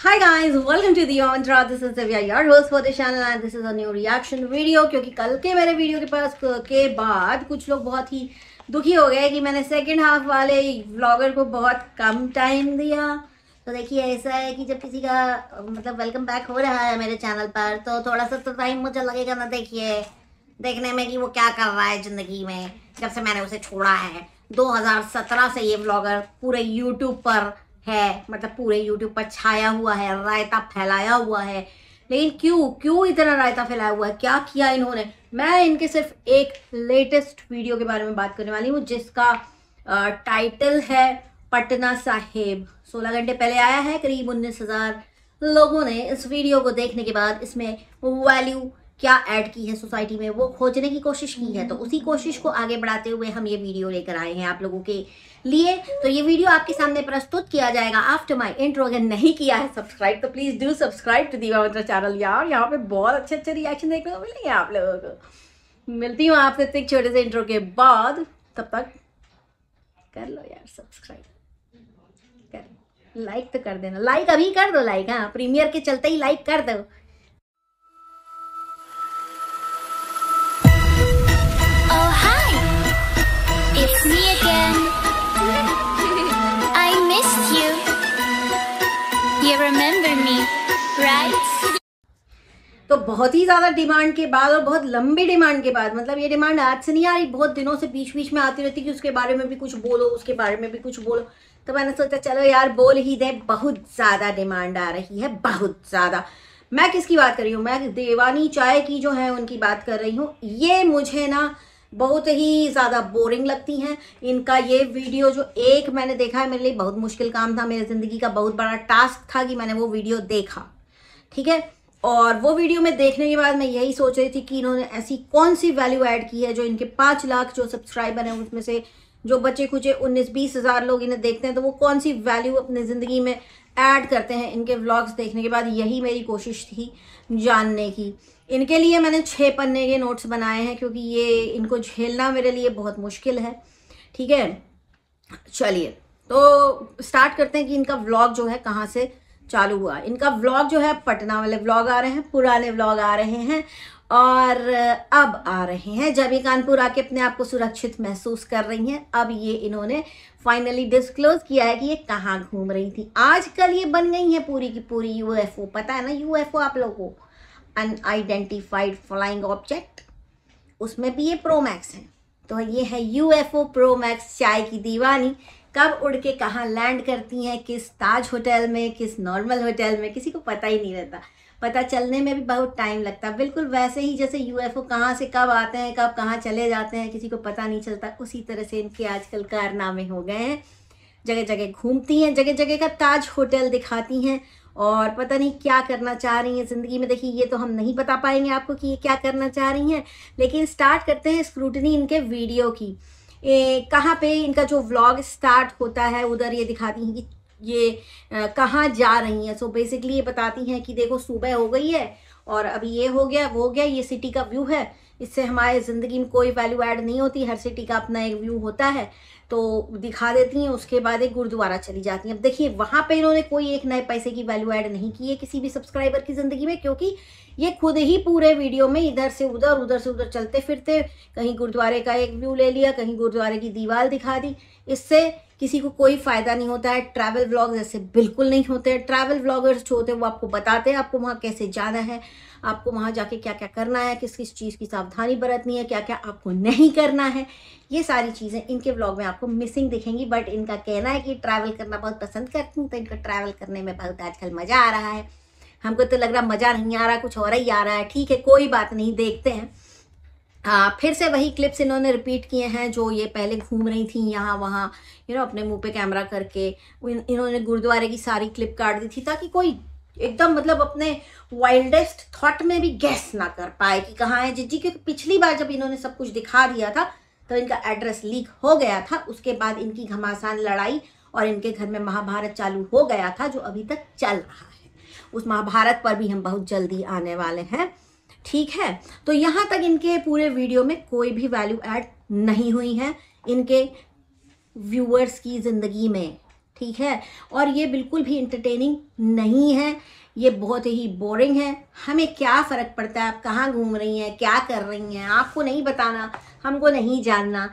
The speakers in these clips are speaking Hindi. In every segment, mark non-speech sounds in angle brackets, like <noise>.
Hi guys, welcome to the Yantra. This is Divya, your host for the channel and this is a new reaction video. क्योंकि कल के मेरे वीडियो के पास के बाद कुछ लोग बहुत ही दुखी हो गए कि मैंने सेकेंड हाफ वाले ब्लॉगर को बहुत कम टाइम दिया तो देखिए ऐसा है कि जब किसी का मतलब वेलकम बैक हो रहा है मेरे चैनल पर तो थोड़ा सा तो टाइम मुझे लगेगा ना देखिए देखने में कि वो क्या कर रहा है ज़िंदगी में जब से मैंने उसे छोड़ा है 2017 से ये ब्लॉगर पूरे यूट्यूब पर है मतलब पूरे यूट्यूब पर छाया हुआ है रायता फैलाया हुआ है लेकिन क्यों क्यों इतना रायता फैलाया हुआ है क्या किया इन्होंने मैं इनके सिर्फ एक लेटेस्ट वीडियो के बारे में बात करने वाली हूँ जिसका टाइटल है पटना साहेब 16 घंटे पहले आया है करीब उन्नीस हज़ार लोगों ने इस वीडियो को देखने के बाद इसमें वैल्यू क्या ऐड की है सोसाइटी में वो खोजने की कोशिश की है तो उसी कोशिश को आगे बढ़ाते हुए हम ये वीडियो लेकर आए हैं आप लोगों के लिए तो ये वीडियो आपके सामने प्रस्तुत किया जाएगा आफ्टर माई इंट्रो अगर नहीं किया है सब्सक्राइब तो प्लीज़ डू सब्सक्राइब टू दीवा मंत्रा चैनल यार यहाँ पे बहुत अच्छे अच्छे रिएक्शन देखने को मिलेंगे आप लोगों को मिलती हूँ आपसे इतने छोटे से इंट्रो के बाद तब तक कर लो यार सब्सक्राइब कर लाइक तो कर देना लाइक अभी कर दो लाइक हाँ प्रीमियर के चलते ही लाइक कर दो तो बहुत ही ज़्यादा डिमांड के बाद और बहुत लंबी डिमांड के बाद मतलब ये डिमांड आज से नहीं आ रही बहुत दिनों से बीच बीच में आती रहती कि उसके बारे में भी कुछ बोलो उसके बारे में भी कुछ बोलो तो मैंने सोचा चलो यार बोल ही दे बहुत ज़्यादा डिमांड आ रही है बहुत ज़्यादा मैं किसकी बात कर रही हूँ मैं देवानी चाय की जो है उनकी बात कर रही हूँ ये मुझे ना बहुत ही ज़्यादा बोरिंग लगती हैं इनका ये वीडियो जो एक मैंने देखा है मेरे लिए बहुत मुश्किल काम था मेरी ज़िंदगी का बहुत बड़ा टास्क था कि मैंने वो वीडियो देखा ठीक है और वो वीडियो में देखने के बाद मैं यही सोच रही थी कि इन्होंने ऐसी कौन सी वैल्यू ऐड की है जो इनके पाँच लाख जो सब्सक्राइबर हैं उसमें से जो बच्चे खुचे उन्नीस बीस हज़ार लोग इन्हें देखते हैं तो वो कौन सी वैल्यू अपनी ज़िंदगी में ऐड करते हैं इनके व्लॉग्स देखने के बाद यही मेरी कोशिश थी जानने की इनके लिए मैंने छः पन्ने के नोट्स बनाए हैं क्योंकि ये इनको झेलना मेरे लिए बहुत मुश्किल है ठीक है चलिए तो स्टार्ट करते हैं कि इनका व्लॉग जो है कहाँ से चालू हुआ इनका व्लॉग जो है पटना वाले व्लॉग आ रहे हैं पुराने व्लॉग आ रहे हैं और अब आ रहे हैं जब ये कानपुर आके अपने आप को सुरक्षित महसूस कर रही हैं अब ये इन्होंने फाइनली डिस्क्लोज किया है कि ये कहाँ घूम रही थी आजकल ये बन गई है पूरी की पूरी यूएफओ पता है ना यूएफओ आप लोगों को अनआइडेंटिफाइड फ्लाइंग ऑब्जेक्ट उसमें भी ये प्रोमैक्स है तो ये है यूएफओ प्रोमैक्स चाय की दीवानी कब उड़ के कहाँ लैंड करती हैं किस ताज होटल में किस नॉर्मल होटल में किसी को पता ही नहीं रहता पता चलने में भी बहुत टाइम लगता है बिल्कुल वैसे ही जैसे यूएफओ कहाँ से कब आते हैं कब कहाँ चले जाते हैं किसी को पता नहीं चलता उसी तरह से इनके आजकल कारनामे हो गए हैं जगह जगह घूमती हैं जगह जगह का ताज होटल दिखाती हैं और पता नहीं क्या करना चाह रही हैं ज़िंदगी में देखिए ये तो हम नहीं बता पाएंगे आपको कि ये क्या करना चाह रही हैं लेकिन स्टार्ट करते हैं स्क्रूटनी इनके वीडियो की कहाँ पे इनका जो व्लॉग स्टार्ट होता है उधर ये दिखाती हैं कि ये कहाँ जा रही हैं सो बेसिकली ये बताती हैं कि देखो सुबह हो गई है और अभी ये हो गया वो हो गया ये सिटी का व्यू है इससे हमारे ज़िंदगी में कोई वैल्यू ऐड नहीं होती हर सिटी का अपना एक व्यू होता है तो दिखा देती हैं उसके बाद एक गुरुद्वारा चली जाती हैं अब देखिए वहाँ पे इन्होंने कोई एक नए पैसे की वैल्यू ऐड नहीं की है किसी भी सब्सक्राइबर की ज़िंदगी में क्योंकि ये खुद ही पूरे वीडियो में इधर से उधर उधर से उधर चलते फिरते कहीं गुरुद्वारे का एक व्यू ले लिया कहीं गुरुद्वारे की दीवार दिखा दी इससे किसी को कोई फ़ायदा नहीं होता है ट्रैवल ब्लॉग ऐसे बिल्कुल नहीं होते हैं ट्रैवल ब्लॉगर्स जो होते हैं वो आपको बताते हैं आपको वहाँ कैसे जाना है आपको वहाँ जाके क्या क्या करना है किस किस चीज़ की सावधानी बरतनी है क्या क्या आपको नहीं करना है ये सारी चीज़ें इनके ब्लॉग में आपको मिसिंग दिखेंगी बट इनका कहना है कि ट्रैवल करना बहुत पसंद करती हूँ तो इनका ट्रैवल करने में बहुत आजकल मज़ा आ रहा है हमको तो लग रहा मज़ा नहीं आ रहा कुछ और ही आ रहा है ठीक है कोई बात नहीं देखते हैं आ, फिर से वही क्लिप्स इन्होंने रिपीट किए हैं जो ये पहले घूम रही थी यहाँ वहाँ यू नो अपने मुंह पे कैमरा करके इन्होंने गुरुद्वारे की सारी क्लिप काट दी थी ताकि कोई एकदम मतलब अपने वाइल्डेस्ट थॉट में भी गैस ना कर पाए कि कहाँ है जिज्जी क्योंकि पिछली बार जब इन्होंने सब कुछ दिखा दिया था तो इनका एड्रेस लीक हो गया था उसके बाद इनकी घमासान लड़ाई और इनके घर में महाभारत चालू हो गया था जो अभी तक चल रहा है उस महाभारत पर भी हम बहुत जल्दी आने वाले हैं ठीक है तो यहाँ तक इनके पूरे वीडियो में कोई भी वैल्यू ऐड नहीं हुई है इनके व्यूअर्स की ज़िंदगी में ठीक है और ये बिल्कुल भी इंटरटेनिंग नहीं है ये बहुत ही बोरिंग है हमें क्या फ़र्क पड़ता है आप कहाँ घूम रही हैं क्या कर रही हैं आपको नहीं बताना हमको नहीं जानना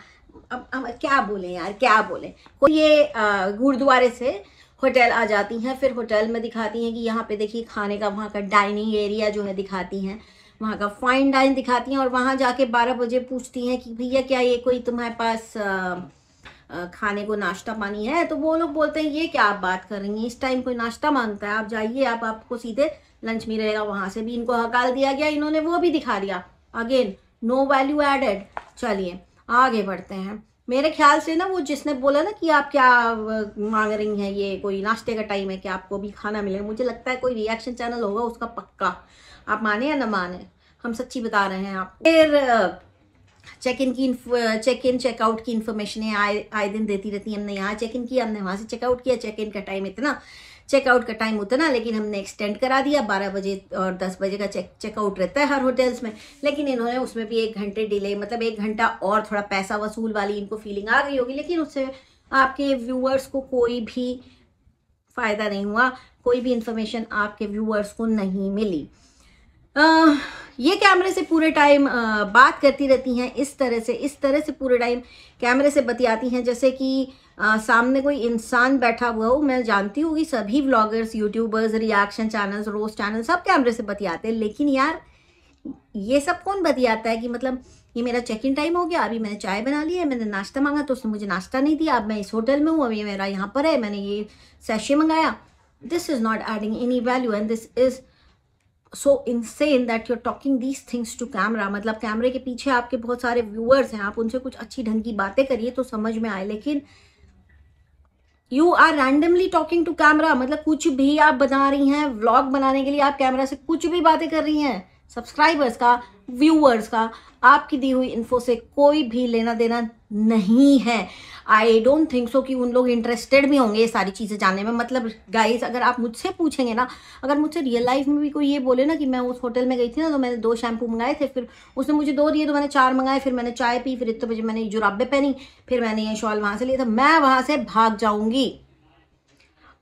अब हम क्या बोलें यार क्या बोलें कोई ये गुरुद्वारे से होटल आ जाती हैं फिर होटल में दिखाती हैं कि यहाँ पे देखिए खाने का वहाँ का डाइनिंग एरिया जो है दिखाती हैं वहाँ का फाइन डाइन दिखाती हैं और वहाँ जाके बारह बजे पूछती हैं कि भैया क्या ये कोई तुम्हारे पास आ, खाने को नाश्ता पानी है तो वो लोग बोलते हैं ये क्या आप बात कर रही हैं इस टाइम कोई नाश्ता मांगता है आप जाइए आप आपको सीधे लंच में रहेगा वहाँ से भी इनको हकाल दिया गया इन्होंने वो भी दिखा दिया अगेन नो वैल्यू एडेड चलिए आगे बढ़ते हैं मेरे ख्याल से ना वो जिसने बोला ना कि आप क्या मांग रही हैं ये कोई नाश्ते का टाइम है कि आपको भी खाना मिलेगा मुझे लगता है कोई रिएक्शन चैनल होगा उसका पक्का आप माने या ना माने हम सच्ची बता रहे हैं आप फिर चेक इन की चेक इन चेकआउट की इन्फॉर्मेशन आए आए दिन देती रहती हैं हमने यहाँ चेक इन किया हमने वहाँ से चेकआउट किया चेक इन का टाइम इतना चेकआउट का टाइम उतना लेकिन हमने एक्सटेंड करा दिया बारह बजे और दस बजे का चेक चेकआउट रहता है हर होटल्स में लेकिन इन्होंने उसमें भी एक घंटे डिले मतलब एक घंटा और थोड़ा पैसा वसूल वाली इनको फीलिंग आ गई होगी लेकिन उससे आपके व्यूअर्स को कोई भी फ़ायदा नहीं हुआ कोई भी इंफॉर्मेशन आपके व्यूअर्स को नहीं मिली ये कैमरे से पूरे टाइम बात करती रहती हैं इस तरह से इस तरह से पूरे टाइम कैमरे से बतियाती हैं जैसे कि आ, सामने कोई इंसान बैठा हुआ हो मैं जानती हूँ कि सभी व्लॉगर्स यूट्यूबर्स रिएक्शन चैनल्स रोज चैनल सब कैमरे से बतियाते हैं लेकिन यार ये सब कौन बतियाता है कि मतलब ये मेरा चेक इन टाइम हो गया अभी मैंने चाय बना ली है मैंने नाश्ता मांगा तो उसने मुझे नाश्ता नहीं दिया अब मैं इस होटल में हूँ अभी मेरा यहाँ पर है मैंने ये सैशे मंगाया this is not adding any value and this is so insane that you are talking these things to camera मतलब कैमरे के पीछे आपके बहुत सारे व्यूअर्स हैं आप उनसे कुछ अच्छी ढंग की बातें करिए तो समझ में आए लेकिन you are randomly talking to camera मतलब कुछ भी आप बना रही हैं व्लॉग बनाने के लिए आप कैमरा से कुछ भी बातें कर रही हैं सब्सक्राइबर्स का व्यूअर्स का आपकी दी हुई इन्फो से कोई भी लेना देना नहीं है आई डोंट थिंक सो कि उन लोग इंटरेस्टेड भी होंगे ये सारी चीज़ें जानने में मतलब गाइस अगर आप मुझसे पूछेंगे ना अगर मुझसे रियल लाइफ में भी कोई ये बोले ना कि मैं उस होटल में गई थी ना तो मैंने दो शैम्पू मंगाए थे फिर उसने मुझे दो दिए तो मैंने चार मंगाए फिर मैंने चाय पी फिर इतने बजे मैंने जुराबे पहनी फिर मैंने ये शॉल वहाँ से लिया था मैं वहाँ से भाग जाऊँगी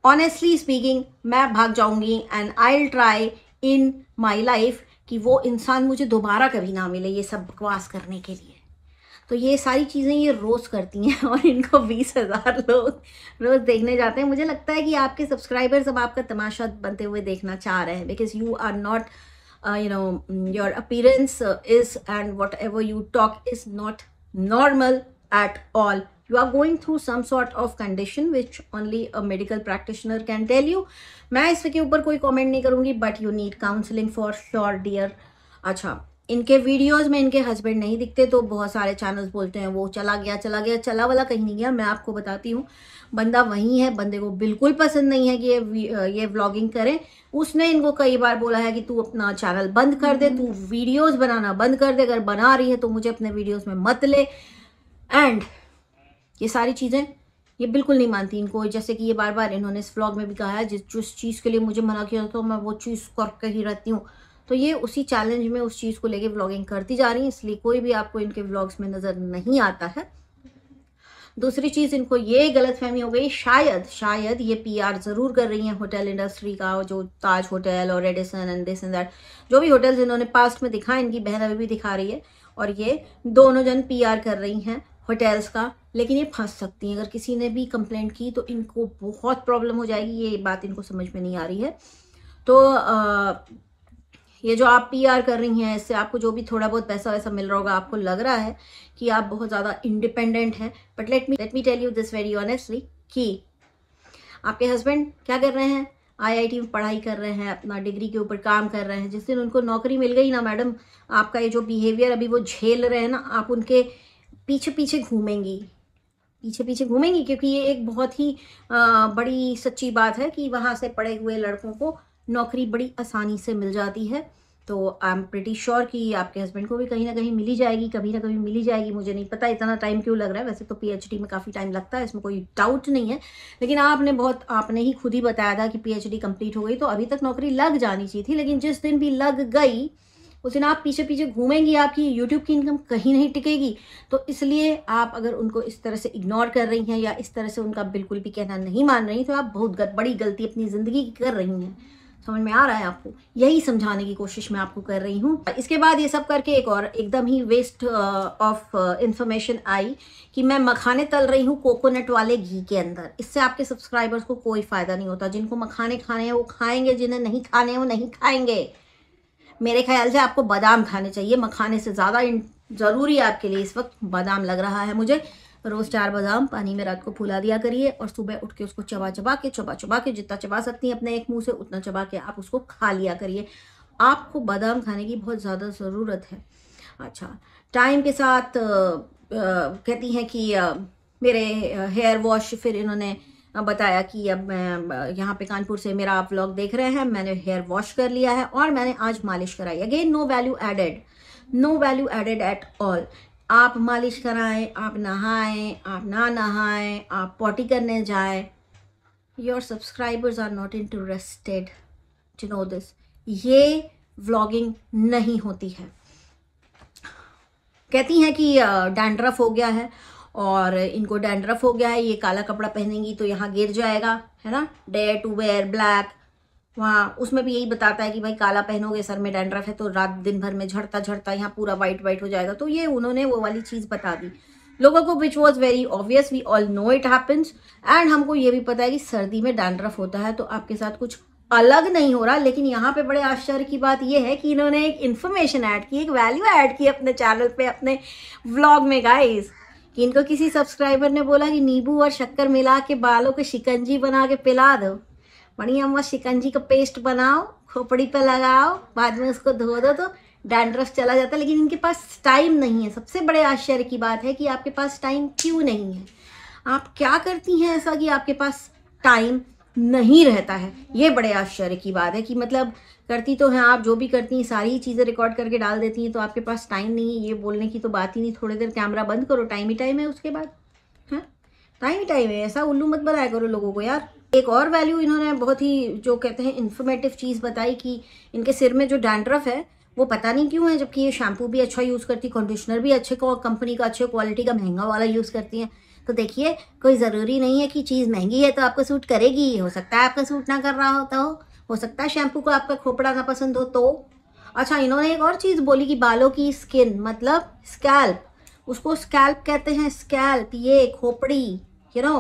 ऑनेस्टली स्पीकिंग मैं भाग जाऊँगी and I try in my life कि वो इंसान मुझे दोबारा कभी ना मिले ये सब बकवास करने के लिए तो ये सारी चीज़ें ये रोज़ करती हैं <laughs> और इनको बीस हज़ार लोग रोज़ देखने जाते हैं मुझे लगता है कि आपके सब्सक्राइबर्स अब आपका तमाशा बनते हुए देखना चाह रहे हैं because you are not you know your appearance is and whatever you talk is not normal at all you are going through some sort of condition which only a medical practitioner can tell you मैं इसके ऊपर कोई कॉमेंट नहीं करूँगी but you need counselling for sure dear अच्छा इनके वीडियोस में इनके हस्बैंड नहीं दिखते तो बहुत सारे चैनल्स बोलते हैं वो चला गया चला गया चला वाला कहीं नहीं गया मैं आपको बताती हूँ बंदा वहीं है बंदे को बिल्कुल पसंद नहीं है कि ये ये व्लॉगिंग करें उसने इनको कई बार बोला है कि तू अपना चैनल बंद कर दे तू हम्म। वीडियोज बनाना बंद कर दे अगर बना रही है तो मुझे अपने वीडियोज में मत ले एंड ये सारी चीज़ें ये बिल्कुल नहीं मानती इनको जैसे कि ये बार बार इन्होंने इस व्लॉग में भी कहा है जिस जिस चीज़ के लिए मुझे मना किया था तो मैं वो चीज़ करके ही रहती हूँ तो ये उसी चैलेंज में उस चीज़ को लेके व्लॉगिंग करती जा रही है इसलिए कोई भी आपको इनके व्लॉग्स में नज़र नहीं आता है दूसरी चीज़ इनको ये गलत फहमी हो गई शायद शायद ये पीआर ज़रूर कर रही हैं होटल इंडस्ट्री का जो ताज होटल और Radisson and this and that जो भी होटल्स इन्होंने पास्ट में दिखा इनकी बहन अभी भी दिखा रही है और ये दोनों जन पी कर रही हैं होटल्स का लेकिन ये फंस सकती हैं अगर किसी ने भी कंप्लेंट की तो इनको बहुत प्रॉब्लम हो जाएगी ये बात इनको समझ में नहीं आ रही है तो आ, ये जो आप पीआर कर रही हैं इससे आपको जो भी थोड़ा बहुत पैसा वैसा मिल रहा होगा आपको लग रहा है कि आप बहुत ज़्यादा इंडिपेंडेंट हैं but let me let me tell you this very honestly कि आपके हस्बैंड क्या कर रहे हैं आईआईटी में पढ़ाई कर रहे हैं अपना डिग्री के ऊपर काम कर रहे हैं जिस दिन उनको नौकरी मिल गई ना मैडम आपका ये जो बिहेवियर अभी वो झेल रहे हैं ना आप उनके पीछे पीछे घूमेंगी पीछे पीछे घूमेंगी क्योंकि ये एक बहुत ही आ, बड़ी सच्ची बात है कि वहाँ से पढ़े हुए लड़कों को नौकरी बड़ी आसानी से मिल जाती है तो आई एम प्रटी श्योर कि आपके हस्बैंड को भी कहीं ना कहीं मिली जाएगी कभी ना कभी मिली जाएगी मुझे नहीं पता इतना टाइम क्यों लग रहा है वैसे तो पीएचडी में काफ़ी टाइम लगता है इसमें कोई डाउट नहीं है लेकिन आपने बहुत आपने ही खुद ही बताया था कि पीएचडी कंप्लीट हो गई तो अभी तक नौकरी लग जानी चाहिए थी लेकिन जिस दिन भी लग गई उस दिन आप पीछे पीछे घूमेंगी आपकी यूट्यूब की इनकम कहीं नहीं टिकेगी तो इसलिए आप अगर उनको इस तरह से इग्नोर कर रही हैं या इस तरह से उनका बिल्कुल भी कहना नहीं मान रही तो आप बहुत बड़ी गलती अपनी ज़िंदगी की कर रही हैं समझ में आ रहा है आपको यही समझाने की कोशिश मैं आपको कर रही हूँ इसके बाद ये सब करके एक और एकदम ही वेस्ट ऑफ इंफॉर्मेशन आई कि मैं मखाने तल रही हूँ कोकोनट वाले घी के अंदर इससे आपके सब्सक्राइबर्स को कोई फ़ायदा नहीं होता जिनको मखाने खाने हैं वो खाएंगे जिन्हें नहीं खाने हैं वो नहीं खाएंगे मेरे ख्याल से आपको बादाम खाने चाहिए मखाने से ज़्यादा ज़रूरी आपके लिए इस वक्त बादाम लग रहा है मुझे रोज़ चार बादाम पानी में रात को फुला दिया करिए और सुबह उठ के उसको चबा चबा के चबा चबा के जितना चबा सकती हैं अपने एक मुंह से उतना चबा के आप उसको खा लिया करिए आपको बादाम खाने की बहुत ज़्यादा ज़रूरत है अच्छा टाइम के साथ आ, आ, कहती हैं कि आ, मेरे हेयर वॉश फिर इन्होंने बताया कि अब मैं यहाँ पे कानपुर से मेरा आप लोग देख रहे हैं मैंने हेयर वॉश कर लिया है और मैंने आज मालिश कराई again no value added no value added at all आप मालिश कराएं आप नहाएं आप ना नहाएं आप पॉटी करने जाए your subscribers are not interested to know this ये व्लॉगिंग नहीं होती है कहती हैं कि डैंड्रफ हो गया है और इनको डैंड्रफ हो गया है ये काला कपड़ा पहनेंगी तो यहाँ गिर जाएगा है ना डेयर टू वेयर ब्लैक वहाँ उसमें भी यही बताता है कि भाई काला पहनोगे सर में डैंड्रफ है तो रात दिन भर में झड़ता झड़ता यहाँ पूरा वाइट वाइट हो जाएगा तो ये उन्होंने वो वाली चीज़ बता दी लोगों को which was very obvious we all know it happens and हमको ये भी पता है कि सर्दी में डैंड्रफ होता है तो आपके साथ कुछ अलग नहीं हो रहा लेकिन यहाँ पे बड़े आश्चर्य की बात यह है कि इन्होंने एक इन्फॉर्मेशन ऐड की एक वैल्यू ऐड की अपने चैनल पे अपने व्लॉग में गाइस कि इनको किसी सब्सक्राइबर ने बोला कि नींबू और शक्कर मिला के बालों के शिकंजी बना के पिला दो बढ़िया मत शिकंजी का पेस्ट बनाओ खोपड़ी पे लगाओ बाद में उसको धो दो तो डैंड्रफ चला जाता है लेकिन इनके पास टाइम नहीं है सबसे बड़े आश्चर्य की बात है कि आपके पास टाइम क्यों नहीं है आप क्या करती हैं ऐसा कि आपके पास टाइम नहीं रहता है ये बड़े आश्चर्य की बात है कि मतलब करती तो हैं आप जो भी करती हैं सारी चीज़ें रिकॉर्ड करके डाल देती हैं तो आपके पास टाइम नहीं है ये बोलने की तो बात ही नहीं थोड़ी देर कैमरा बंद करो टाइम ही टाइम है उसके बाद हैं हाँ? टाइम ही टाइम है ऐसा उल्लू मत बनाया करो लोगों को यार एक और वैल्यू इन्होंने बहुत ही जो कहते हैं इन्फॉर्मेटिव चीज़ बताई कि इनके सिर में जो डैंड्रफ है वो पता नहीं क्यों है जबकि ये शैम्पू भी अच्छा यूज़ करती कंडीशनर भी अच्छे कंपनी का अच्छे क्वालिटी का महंगा वाला यूज़ करती हैं तो देखिए कोई ज़रूरी नहीं है कि चीज़ महंगी है तो आपको सूट करेगी हो सकता है आपका सूट ना कर रहा होता हो हो सकता है शैम्पू को आपका खोपड़ा ना पसंद हो तो अच्छा इन्होंने एक और चीज़ बोली कि बालों की स्किन मतलब स्कैल्प उसको स्कैल्प कहते हैं स्कैल्प ये खोपड़ी यू नो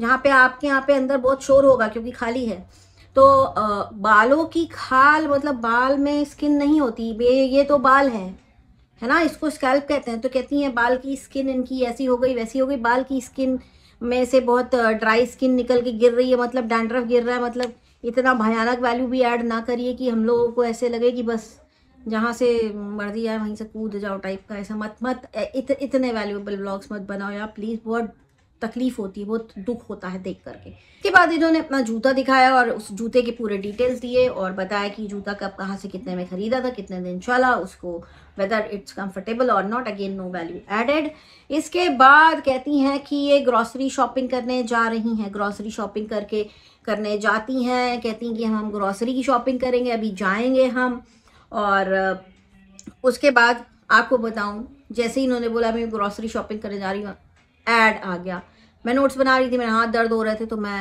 जहाँ पे आपके यहाँ पे अंदर बहुत शोर होगा क्योंकि खाली है तो आ, बालों की खाल मतलब बाल में स्किन नहीं होती ये ये तो बाल है है ना इसको स्कैल्प कहते हैं तो कहती हैं बाल की स्किन इनकी ऐसी हो गई वैसी हो गई बाल की स्किन में से बहुत ड्राई स्किन निकल के गिर रही है मतलब डैंड्रफ गिर रहा है मतलब इतना भयानक वैल्यू भी ऐड ना करिए कि हम लोगों को ऐसे लगे कि बस जहाँ से मर्जी आए वहीं से कूद जाओ टाइप का ऐसा मत मत इत, इतने वैल्यूएबल ब्लॉग्स मत बनाओ यार प्लीज़ बहुत तकलीफ होती है बहुत दुख होता है देख करके के बाद इन्होंने अपना जूता दिखाया और उस जूते के पूरे डिटेल्स दिए और बताया कि जूता कब कहाँ से कितने में खरीदा था कितने दिन चला उसको वेदर इट्स कंफर्टेबल और not again no value added इसके बाद कहती हैं कि ये ग्रॉसरी शॉपिंग करने जा रही हैं ग्रॉसरी शॉपिंग करके करने जाती हैं कहती हैं कि हम ग्रॉसरी की शॉपिंग करेंगे अभी जाएंगे हम और उसके बाद आपको बताऊँ जैसे ही इन्होंने बोला मैं ग्रॉसरी शॉपिंग करने जा रही हूँ ऐड आ गया मैं नोट्स बना रही थी मेरे हाथ दर्द हो रहे थे तो मैं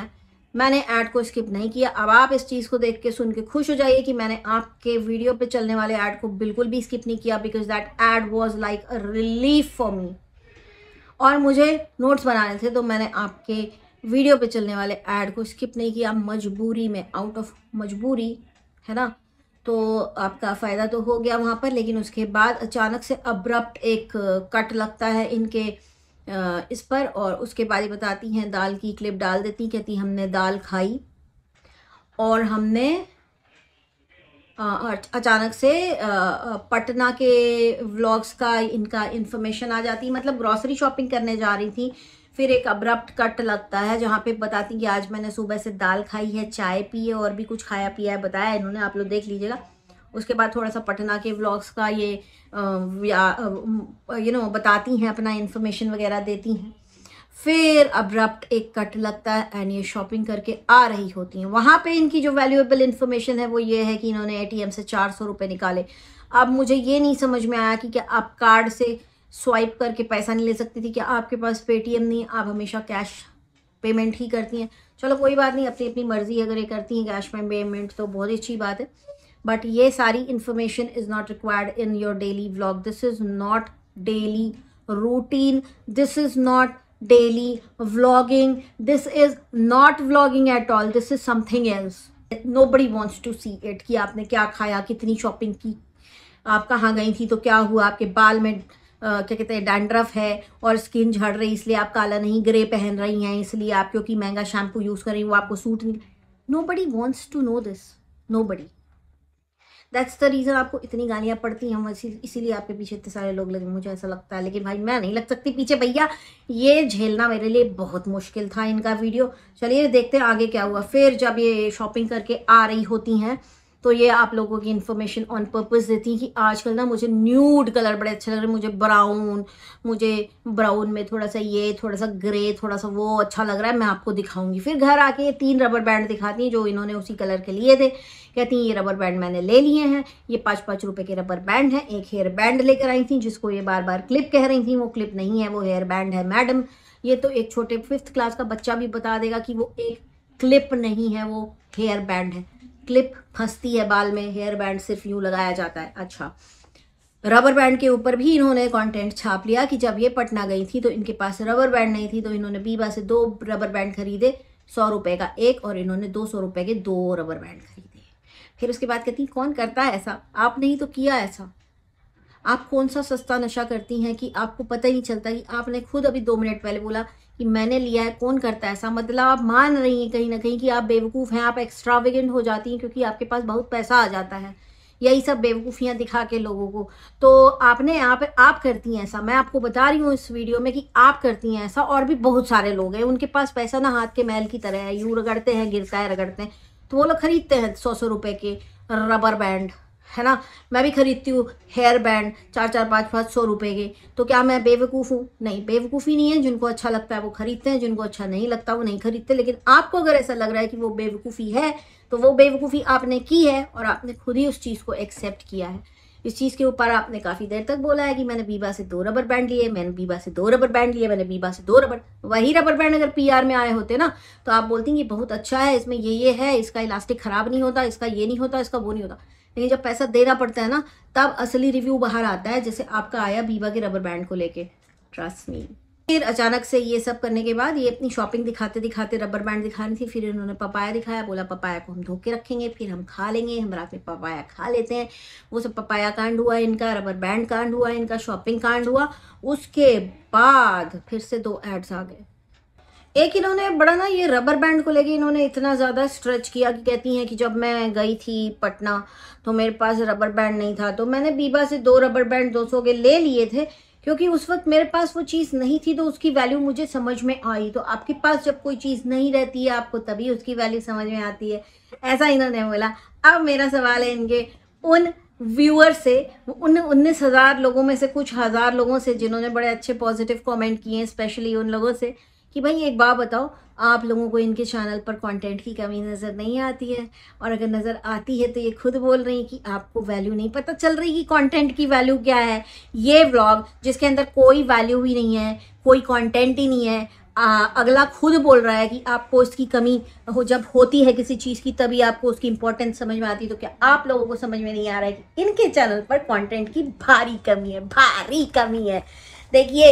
मैंने ऐड को स्किप नहीं किया अब आप इस चीज़ को देख के सुन के खुश हो जाइए कि मैंने आपके वीडियो पे चलने वाले ऐड को बिल्कुल भी स्किप नहीं किया because that ad was like a relief for me और मुझे नोट्स बनाने थे तो मैंने आपके वीडियो पे चलने वाले ऐड को स्किप नहीं किया मजबूरी में आउट ऑफ मजबूरी है ना तो आपका फ़ायदा तो हो गया वहाँ पर लेकिन उसके बाद अचानक से अब्रप्ट एक कट लगता है इनके इस पर और उसके बाद ये बताती हैं दाल की क्लिप डाल देती कहती हमने दाल खाई और हमने अचानक से पटना के व्लॉग्स का इनका इन्फॉर्मेशन आ जाती मतलब ग्रॉसरी शॉपिंग करने जा रही थी फिर एक अब्रप्ट कट लगता है जहाँ पे बताती कि आज मैंने सुबह से दाल खाई है चाय पी है और भी कुछ खाया पिया है बताया इन्होंने आप लोग देख लीजिएगा उसके बाद थोड़ा सा पटना के व्लॉग्स का ये यू नो बताती हैं अपना इन्फॉर्मेशन वगैरह देती हैं फिर अब्रप्ट एक कट लगता है एंड ये शॉपिंग करके आ रही होती हैं वहाँ पे इनकी जो वैल्यूएबल इन्फॉर्मेशन है वो ये है कि इन्होंने एटीएम से चार सौ रुपये निकाले अब मुझे ये नहीं समझ में आया कि क्या आप कार्ड से स्वाइप करके पैसा नहीं ले सकती थी क्या आपके पास पेटीएम नहीं आप हमेशा कैश पेमेंट ही करती हैं चलो कोई बात नहीं अपनी अपनी मर्ज़ी अगर ये करती हैं कैश पेमेंट तो बहुत ही अच्छी बात है बट ये सारी information is not required in your daily vlog this is not daily routine this is not daily vlogging this is not vlogging at all this is something else nobody wants to see it कि आपने क्या खाया कितनी शॉपिंग की आप कहाँ गई थी तो क्या हुआ आपके बाल में आ, क्या कहते हैं डैंड्रफ है और स्किन झड़ रही इसलिए आप काला नहीं ग्रे पहन रही हैं इसलिए आप क्योंकि महंगा शैम्पू यूज़ कर रही वो आपको सूट नहीं nobody wants to know this nobody that's the reason आपको इतनी गालियाँ पड़ती हैं हम इसीलिए आपके पीछे इतने सारे लोग लगे मुझे ऐसा लगता है लेकिन भाई मैं नहीं लग सकती पीछे भैया ये झेलना मेरे लिए बहुत मुश्किल था इनका वीडियो चलिए देखते हैं आगे क्या हुआ फिर जब ये शॉपिंग करके आ रही होती हैं तो ये आप लोगों की इन्फॉर्मेशन ऑन पर्पज़ देती कि आजकल ना मुझे न्यूड कलर बड़े अच्छे लग रहे मुझे ब्राउन मुझे ब्राउन में थोड़ा सा ये थोड़ा सा ग्रे थोड़ा सा वो अच्छा लग रहा है मैं आपको दिखाऊंगी फिर घर आके ये तीन रबर बैंड दिखाती हैं जो इन्होंने उसी कलर के लिए थे कहती हैं ये रबर बैंड मैंने ले लिए हैं ये पाँच पाँच रुपये के रबर बैंड हैं एक हेयर बैंड लेकर आई थी जिसको ये बार बार क्लिप कह रही थी वो क्लिप नहीं है वो हेयर बैंड है मैडम ये तो एक छोटे फिफ्थ क्लास का बच्चा भी बता देगा कि वो एक क्लिप नहीं है वो हेयर बैंड है क्लिप फंसती है बाल में हेयर बैंड सिर्फ यूं लगाया जाता है अच्छा रबर बैंड के ऊपर भी इन्होंने कंटेंट छाप लिया कि जब ये पटना गई थी तो इनके पास रबर बैंड नहीं थी तो इन्होंने बीबा से दो रबर बैंड खरीदे सौ रुपए का एक और इन्होंने दो सौ रुपए के दो रबर बैंड खरीदे फिर उसके बाद कहती कौन करता है ऐसा आप नहीं तो किया ऐसा आप कौन सा सस्ता नशा करती हैं कि आपको पता ही नहीं चलता कि आपने खुद अभी दो मिनट पहले बोला कि मैंने लिया है कौन करता है ऐसा मतलब आप मान रही हैं कहीं ना कहीं कि आप बेवकूफ़ हैं आप एक्स्ट्राविगेंट हो जाती हैं क्योंकि आपके पास बहुत पैसा आ जाता है यही सब बेवकूफ़ियाँ दिखा के लोगों को तो आपने आप आप करती हैं ऐसा मैं आपको बता रही हूँ इस वीडियो में कि आप करती हैं ऐसा और भी बहुत सारे लोग हैं उनके पास पैसा ना हाथ के मैल की तरह है यूँ रगड़ते हैं गिरता है रगड़ते हैं तो वो लोग खरीदते हैं सौ सौ रुपये के रबर बैंड है ना मैं भी खरीदती हूँ हेयर बैंड चार चार पाँच पाँच सौ रुपए के तो क्या मैं बेवकूफ़ हूँ नहीं बेवकूफ़ी नहीं है जिनको अच्छा लगता है वो खरीदते हैं जिनको अच्छा नहीं लगता वो नहीं खरीदते लेकिन आपको अगर ऐसा लग रहा है कि वो बेवकूफ़ी है तो वो बेवकूफ़ी आपने की है और आपने खुद ही उस चीज़ को एक्सेप्ट किया है इस चीज़ के ऊपर आपने काफ़ी देर तक बोला है कि मैंने बीबा से दो रबर बैंड लिए मैंने बीबा से दो रबर बैंड लिए मैंने बीबा से दो रबर वही रबर बैंड अगर पीआर में आए होते ना तो आप बोलती ये बहुत अच्छा है इसमें ये ये है इसका इलास्टिक ख़राब नहीं होता इसका ये नहीं होता इसका वो नहीं होता लेकिन जब पैसा देना पड़ता है ना तब असली रिव्यू बाहर आता है जैसे आपका आया बीबा के रबर बैंड को लेके ट्रस्ट मी फिर अचानक से ये सब करने के बाद ये अपनी शॉपिंग दिखाते दिखाते रबर बैंड दिखानी थी फिर इन्होंने पपाया दिखाया बोला पपाया को हम धो के रखेंगे फिर हम खा लेंगे हम रात में पपाया खा लेते हैं वो सब पपाया कांड हुआ इनका रबर बैंड कांड हुआ इनका शॉपिंग कांड हुआ उसके बाद फिर से दो एड्स आ गए एक इन्होंने बड़ा ना ये रबर बैंड को लेके इन्होंने इतना ज़्यादा स्ट्रेच किया कि कहती हैं कि जब मैं गई थी पटना तो मेरे पास रबर बैंड नहीं था तो मैंने बीबा से दो रबर बैंड दो सौ के ले लिए थे क्योंकि उस वक्त मेरे पास वो चीज़ नहीं थी तो उसकी वैल्यू मुझे समझ में आई तो आपके पास जब कोई चीज़ नहीं रहती है आपको तभी उसकी वैल्यू समझ में आती है ऐसा इन्होंने बोला अब मेरा सवाल है इनके उन व्यूअर से उन उन्नीस हज़ार लोगों में से कुछ हज़ार लोगों से जिन्होंने बड़े अच्छे पॉजिटिव कॉमेंट किए स्पेशली उन लोगों से कि भाई एक बात बताओ आप लोगों को इनके चैनल पर कंटेंट की कमी नज़र नहीं आती है और अगर नज़र आती है तो ये खुद बोल रही कि आपको वैल्यू नहीं पता चल रही कि कंटेंट की वैल्यू क्या है ये व्लॉग जिसके अंदर कोई वैल्यू ही नहीं है कोई कंटेंट ही नहीं है आ, अगला खुद बोल रहा है कि आपको इसकी कमी हो जब होती है किसी चीज़ की तभी आपको उसकी इंपॉर्टेंस समझ में आती है तो क्या आप लोगों को समझ में नहीं आ रहा है कि इनके चैनल पर कॉन्टेंट की भारी कमी है भारी कमी है देखिए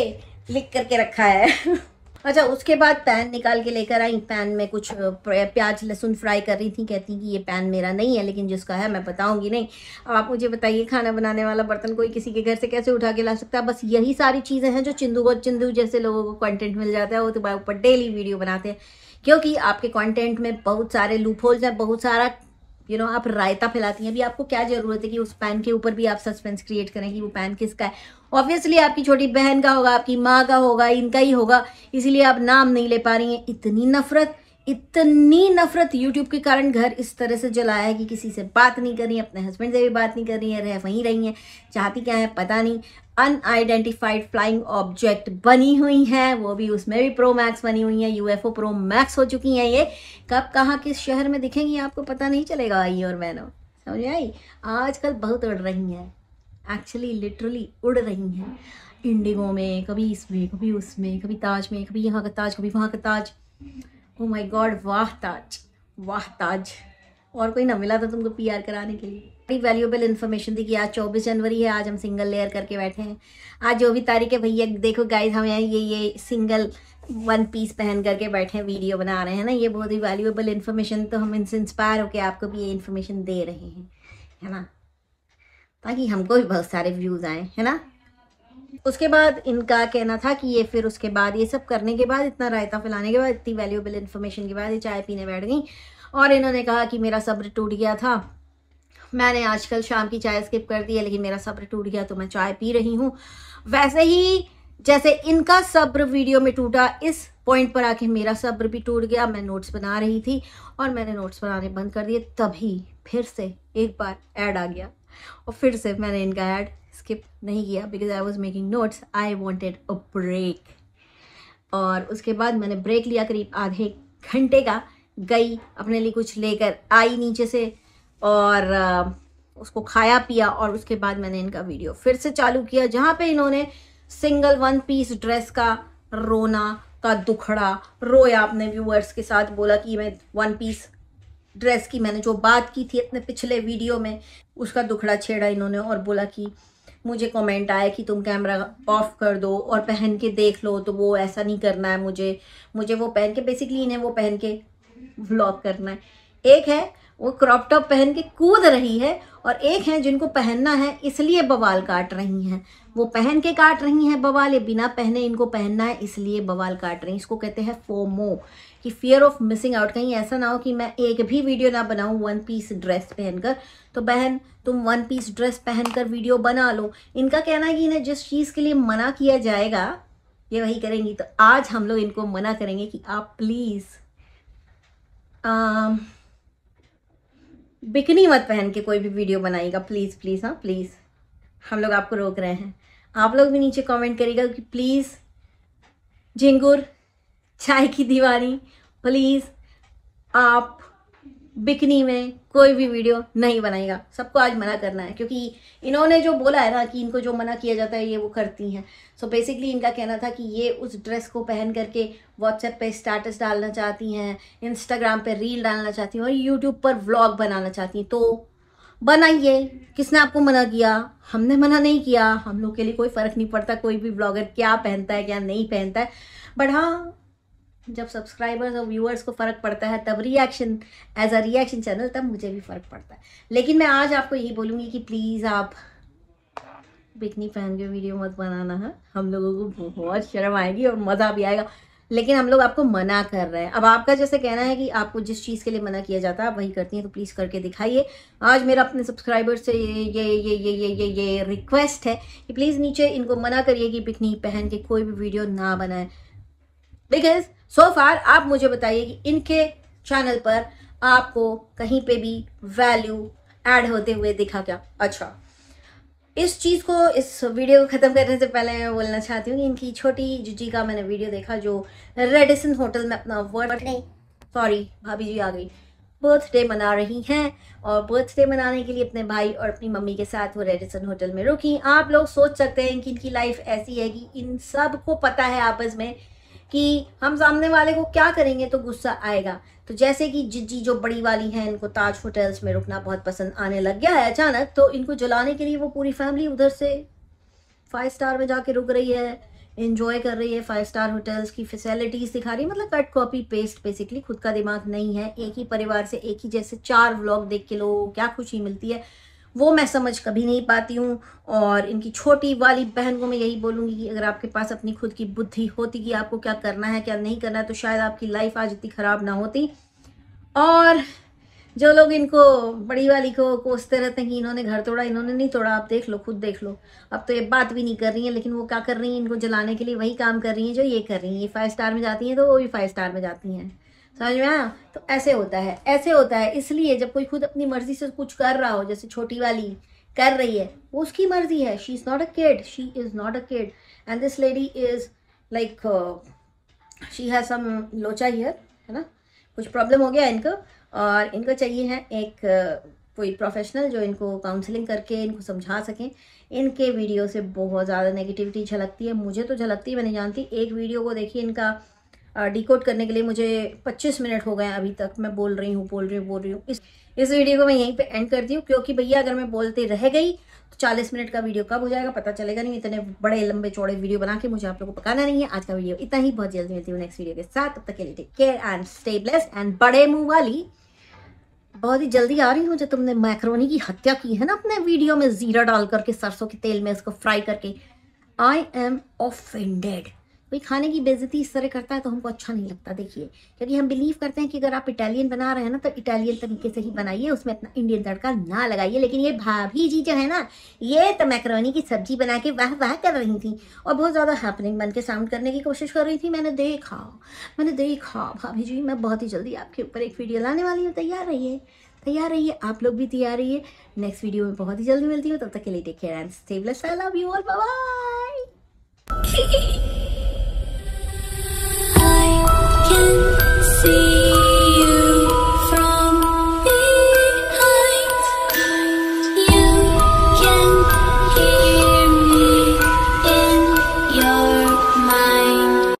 लिख करके रखा है <laughs> अच्छा उसके बाद पैन निकाल के लेकर आई पैन में कुछ प्याज लहसुन फ्राई कर रही थी कहती कि ये पैन मेरा नहीं है लेकिन जिसका है मैं बताऊंगी नहीं अब आप मुझे बताइए खाना बनाने वाला बर्तन कोई किसी के घर से कैसे उठा के ला सकता है बस यही सारी चीज़ें हैं जो चिंदू और चिंदू जैसे लोगों को कॉन्टेंट मिल जाता है वो तो ऊपर डेली वीडियो बनाते हैं क्योंकि आपके कॉन्टेंट में बहुत सारे लूप होल्स हैं बहुत सारा यू you नो know, आप रायता फैलाती हैं अभी आपको क्या ज़रूरत है कि उस पैन के ऊपर भी आप सस्पेंस क्रिएट करें कि वो पैन किसका है ऑब्वियसली आपकी छोटी बहन का होगा आपकी माँ का होगा इनका ही होगा इसीलिए आप नाम नहीं ले पा रही हैं इतनी नफरत इतनी नफरत यूट्यूब के कारण घर इस तरह से जलाया है कि किसी से बात नहीं कर रही अपने हस्बैंड से भी बात नहीं कर रही है रह वहीं रही हैं चाहती क्या है पता नहीं अनआइडेंटिफाइड फ्लाइंग ऑब्जेक्ट बनी हुई हैं वो भी उसमें भी प्रो मैक्स बनी हुई हैं ओ प्रो मैक्स हो चुकी हैं ये कब कहाँ किस शहर में दिखेंगी आपको पता नहीं चलेगा आई और मैनो समझ आई आजकल बहुत उड़ रही हैं एक्चुअली लिटरली उड़ रही हैं इंडिगो में कभी इसमें कभी उसमें कभी ताज में कभी यहाँ का ताज कभी वहाँ का ताज ओ माई गॉड वाह ताज वाह ताज और कोई ना मिला था तुमको पीआर कराने के लिए बड़ी वैल्यूएबल इन्फॉर्मेशन थी कि आज 24 जनवरी है आज हम सिंगल लेयर करके बैठे हैं आज जो भी तारीख है भैया देखो गाइज हम यहाँ ये ये सिंगल वन पीस पहन करके बैठे हैं वीडियो बना रहे हैं ना ये बहुत ही वैल्यूएबल इन्फॉर्मेशन तो हम इनसे इंस्पायर होकर आपको भी ये इन्फॉर्मेशन दे रहे हैं है ना ताकि हमको भी बहुत सारे व्यूज़ आए है ना उसके बाद इनका कहना था कि ये फिर उसके बाद ये सब करने के बाद इतना रायता फैलाने के बाद इतनी वैल्यूएबल इन्फॉर्मेशन के बाद ये चाय पीने बैठ गई और इन्होंने कहा कि मेरा सब्र टूट गया था मैंने आजकल शाम की चाय स्किप कर दी है लेकिन मेरा सब्र टूट गया तो मैं चाय पी रही हूँ वैसे ही जैसे इनका सब्र वीडियो में टूटा इस पॉइंट पर आके मेरा सब्र भी टूट गया मैं नोट्स बना रही थी और मैंने नोट्स बनाने बंद कर दिए तभी फिर से एक बार ऐड आ गया और फिर से मैंने इनका ऐड स्किप नहीं किया because I was making notes I wanted a break और उसके बाद मैंने ब्रेक लिया करीब आधे घंटे का गई अपने लिए कुछ लेकर आई नीचे से और उसको खाया पिया और उसके बाद मैंने इनका वीडियो फिर से चालू किया जहाँ पे इन्होंने सिंगल वन पीस ड्रेस का रोना का दुखड़ा रोया अपने व्यूअर्स के साथ बोला कि मैं वन पीस ड्रेस की मैंने जो बात की थी अपने पिछले वीडियो में उसका दुखड़ा छेड़ा इन्होंने और बोला कि मुझे कमेंट आया कि तुम कैमरा ऑफ कर दो और पहन के देख लो तो वो ऐसा नहीं करना है मुझे मुझे वो पहन के बेसिकली इन्हें वो पहन के व्लॉग करना है एक है वो क्रॉप टॉप पहन के कूद रही है और एक है जिनको पहनना है इसलिए बवाल काट रही हैं वो पहन के काट रही हैं बवाल ये बिना पहने इनको पहनना है इसलिए बवाल काट रही हैं इसको कहते हैं फोमो कि फियर ऑफ मिसिंग आउट कहीं ऐसा ना हो कि मैं एक भी वीडियो ना बनाऊं वन पीस ड्रेस पहनकर तो बहन तुम वन पीस ड्रेस पहनकर वीडियो बना लो इनका कहना है कि इन्हें जिस चीज़ के लिए मना किया जाएगा ये वही करेंगी तो आज हम लोग इनको मना करेंगे कि आप प्लीज़ um, बिकनी मत पहन के कोई भी वीडियो बनाएगा प्लीज़ प्लीज़ हाँ प्लीज़ हम लोग आपको रोक रहे हैं आप लोग भी नीचे कमेंट करिएगा कि प्लीज़ झिंगुर चाय की दीवानी प्लीज़ आप बिकनी में कोई भी वीडियो नहीं बनाएगा सबको आज मना करना है क्योंकि इन्होंने जो बोला है ना कि इनको जो मना किया जाता है ये वो करती हैं सो बेसिकली इनका कहना था कि ये उस ड्रेस को पहन करके व्हाट्सएप पे स्टेटस डालना चाहती हैं इंस्टाग्राम पे रील डालना चाहती हैं और यूट्यूब पर व्लॉग बनाना चाहती हैं तो बनाइए किसने आपको मना किया हमने मना नहीं किया हम लोग के लिए कोई फ़र्क नहीं पड़ता कोई भी ब्लॉगर क्या पहनता है क्या नहीं पहनता है बट हाँ जब सब्सक्राइबर्स और व्यूअर्स को फ़र्क पड़ता है तब reaction as a reaction channel तब मुझे भी फ़र्क पड़ता है लेकिन मैं आज आपको यही बोलूँगी कि प्लीज़ आप बिकनी पहन के वीडियो मत बनाना है हाँ। हम लोगों को बहुत शर्म आएगी और मज़ा भी आएगा लेकिन हम लोग आपको मना कर रहे हैं अब आपका जैसे कहना है कि आपको जिस चीज़ के लिए मना किया जाता है आप वही करती हैं तो प्लीज़ करके दिखाइए आज मेरा अपने सब्सक्राइबर्स से ये ये ये ये ये ये ये रिक्वेस्ट है कि प्लीज़ नीचे इनको मना करिए कि बिकनी पहन के कोई भी वीडियो ना बनाए बिकॉज सो फार आप मुझे बताइए कि इनके चैनल पर आपको कहीं पे भी वैल्यू ऐड होते हुए दिखा क्या अच्छा इस चीज़ को इस वीडियो को ख़त्म करने से पहले मैं बोलना चाहती हूँ कि इनकी छोटी जुजी का मैंने वीडियो देखा जो रेडिसन होटल में अपना बर्थडे सॉरी भाभी जी आ गई बर्थडे मना रही हैं और बर्थडे मनाने के लिए अपने भाई और अपनी मम्मी के साथ वो रेडिसन होटल में रुकी आप लोग सोच सकते हैं कि इनकी लाइफ ऐसी है कि इन सब को पता है आपस में कि हम सामने वाले को क्या करेंगे तो गुस्सा आएगा तो जैसे कि जिज्जी जो बड़ी वाली हैं इनको ताज होटल्स में रुकना बहुत पसंद आने लग गया है अचानक तो इनको जलाने के लिए वो पूरी फैमिली उधर से फाइव स्टार में जाके रुक रही है इन्जॉय कर रही है फाइव स्टार होटल्स की फैसिलिटीज़ दिखा रही है मतलब कट कॉपी पेस्ट बेसिकली खुद का दिमाग नहीं है एक ही परिवार से एक ही जैसे चार व्लॉग देख के लोगों क्या खुशी मिलती है वो मैं समझ कभी नहीं पाती हूँ और इनकी छोटी वाली बहन को मैं यही बोलूँगी कि अगर आपके पास अपनी खुद की बुद्धि होती कि आपको क्या करना है क्या नहीं करना है तो शायद आपकी लाइफ आज इतनी ख़राब ना होती और जो लोग इनको बड़ी वाली को कोसते रहते हैं कि इन्होंने घर तोड़ा इन्होंने नहीं तोड़ा आप देख लो खुद देख लो अब तो ये बात भी नहीं कर रही हैं लेकिन वो क्या कर रही हैं इनको जलाने के लिए वही काम कर रही हैं जो ये कर रही हैं ये फाइव स्टार में जाती हैं तो वो भी फाइव स्टार में जाती हैं समझ में आया तो ऐसे होता है ऐसे होता है इसलिए जब कोई खुद अपनी मर्जी से कुछ कर रहा हो जैसे छोटी वाली कर रही है वो उसकी मर्जी है she is not a kid she is not a kid and this lady is like she has some लोचा हियर है ना कुछ प्रॉब्लम हो गया इनको और इनको चाहिए है एक uh, कोई प्रोफेशनल जो इनको काउंसलिंग करके इनको समझा सकें इनके वीडियो से बहुत ज़्यादा नेगेटिविटी झलकती है मुझे तो झलकती है मैंने जानती एक वीडियो को देखिए इनका डिकोड करने के लिए मुझे 25 मिनट हो गए अभी तक मैं बोल रही हूँ बोल रही हूँ बोल रही हूँ इस इस वीडियो को मैं यहीं पे एंड दी हूँ क्योंकि भैया अगर मैं बोलते रह गई तो 40 मिनट का वीडियो कब हो जाएगा पता चलेगा नहीं इतने बड़े लंबे चौड़े वीडियो बना के मुझे आप लोगों को पकाना नहीं है आज का वीडियो इतना ही बहुत जल्दी मिलती हूँ नेक्स्ट वीडियो के साथ तब तक के लिए take care and stay and बड़े मुँह वाली बहुत ही जल्दी आ रही हूँ जो तुमने मैक्रोनी की हत्या की है ना अपने वीडियो में जीरा डाल करके सरसों के तेल में इसको फ्राई करके आई एम ऑफेंडेड कोई खाने की बेजती इस तरह करता है तो हमको अच्छा नहीं लगता देखिए क्योंकि हम बिलीव करते हैं कि अगर आप इटालियन बना रहे हैं ना तो इटालियन तरीके से ही बनाइए उसमें अपना इंडियन तड़का ना लगाइए लेकिन ये भाभी जी जो है ना ये तो मैक्रोनी की सब्जी बना के वाह वाह कर रही थी और बहुत ज़्यादा हैपनिंग बन के साउंड करने की कोशिश कर रही थी मैंने देखा मैंने देखा भाभी जी मैं बहुत ही जल्दी आपके ऊपर एक वीडियो लाने वाली हूँ तैयार रहिए तैयार रहिए आप लोग भी तैयार रहिए नेक्स्ट वीडियो में बहुत ही जल्दी मिलती हूँ तब तक के लिए take care and stay I love you all bye can see.